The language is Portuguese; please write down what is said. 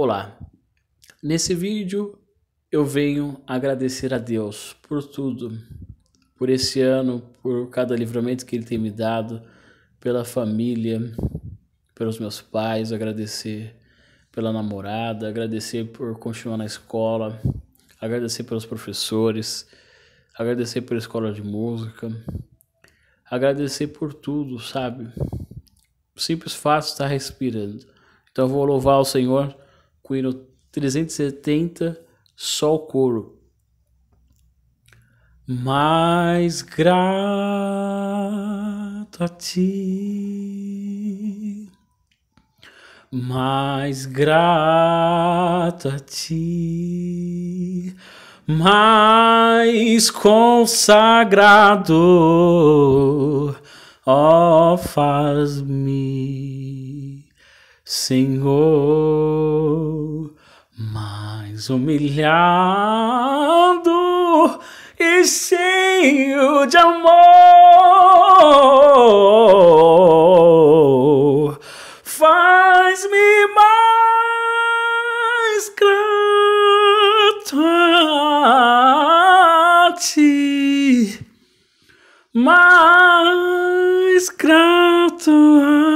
Olá, nesse vídeo eu venho agradecer a Deus por tudo, por esse ano, por cada livramento que Ele tem me dado, pela família, pelos meus pais, agradecer pela namorada, agradecer por continuar na escola, agradecer pelos professores, agradecer pela escola de música, agradecer por tudo, sabe? Simples fato estar tá respirando. Então eu vou louvar o Senhor Quino 370, só o coro. Mais grato a ti, mais grato a ti, mais consagrado, ó, oh, faz-me, Senhor mas humilhado e cheio de amor. Faz-me mais grato a ti, mais grato a